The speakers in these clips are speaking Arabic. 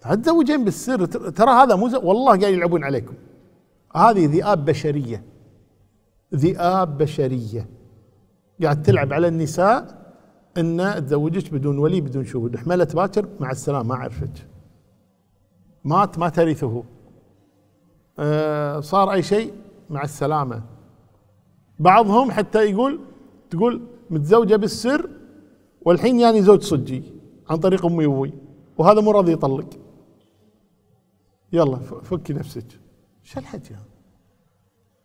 تتزوجين بالسر ترى هذا مو والله قاعد يلعبون عليكم هذه ذئاب بشريه ذئاب بشريه قاعد تلعب على النساء ان تزوجك بدون ولي بدون شهود حملت باكر مع السلامه ما عرفت مات ما ترثه آه صار اي شيء مع السلامه بعضهم حتى يقول تقول متزوجه بالسر والحين يعني زوج صجي عن طريق امي وابوي وهذا مو راضي يطلق يلا فكي نفسك هالحكي هذا؟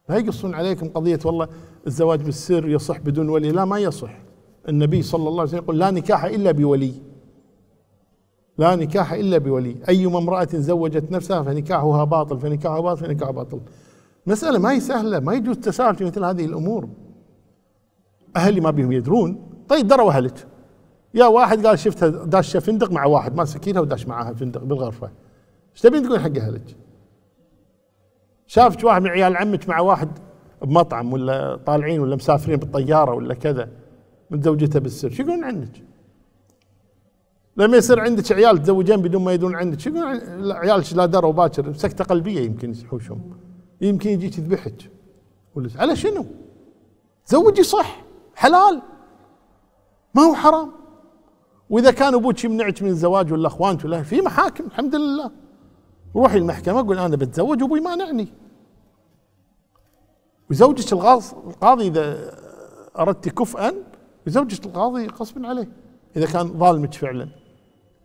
لا يقصون عليكم قضية والله الزواج بالسر يصح بدون ولي لا ما يصح النبي صلى الله عليه وسلم يقول لا نكاح إلا بولي لا نكاح إلا بولي أي امرأة زوجت نفسها فنكاحها باطل فنكاحها باطل فنكاحها باطل مسألة ما هي سهلة ما يجوز تساهل في مثل هذه الأمور أهلي ما بهم يدرون طيب دروا أهلك يا واحد قال شفتها داشه فندق مع واحد ماسكينها وداش معاها فندق بالغرفة ايش تبين تقول حق اهلك؟ شافت واحد من عيال عمك مع واحد بمطعم ولا طالعين ولا مسافرين بالطياره ولا كذا من زوجته بالسر شو يقولون عنك؟ لما يصير عندك عيال تزوجين بدون ما يدرون عنك شو يقولون عيالك لا دروا باكر سكته قلبيه يمكن يحوشهم يمكن يجيك يذبحك ولا على شنو؟ زوجي صح حلال ما هو حرام واذا كان ابوك يمنعك من الزواج ولا اخوانك ولا في محاكم الحمد لله روحي المحكمة قول أنا بتزوج وأبوي مانعني وزوجك القاضي إذا أردت كفءا يزوجك القاضي غصبا عليه إذا كان ظالمك فعلا